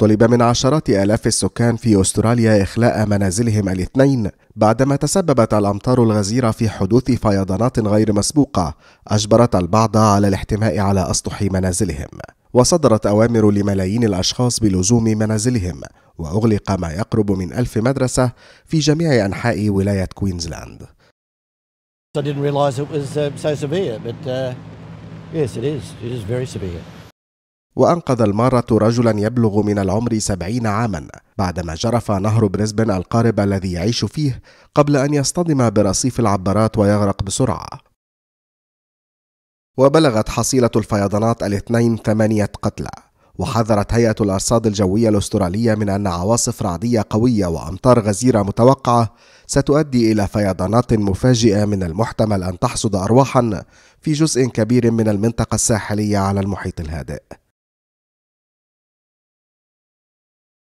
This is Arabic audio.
طلب من عشرات آلاف السكان في أستراليا إخلاء منازلهم الاثنين بعدما تسببت الأمطار الغزيرة في حدوث فيضانات غير مسبوقة أجبرت البعض على الاحتماء على أسطح منازلهم وصدرت أوامر لملايين الأشخاص بلزوم منازلهم وأغلق ما يقرب من ألف مدرسة في جميع أنحاء ولاية كوينزلاند I didn't realize it was uh, so severe, but uh, yes, it is. It is very severe. وأنقذ المارة رجلا يبلغ من العمر سبعين عاما بعدما جرف نهر بريسبن القارب الذي يعيش فيه قبل أن يصطدم برصيف العبارات ويغرق بسرعة وبلغت حصيلة الفيضانات الاثنين ثمانية قتلى وحذرت هيئة الأرصاد الجوية الأسترالية من أن عواصف رعدية قوية وأمطار غزيرة متوقعة ستؤدي إلى فيضانات مفاجئة من المحتمل أن تحصد أرواحا في جزء كبير من المنطقة الساحلية على المحيط الهادئ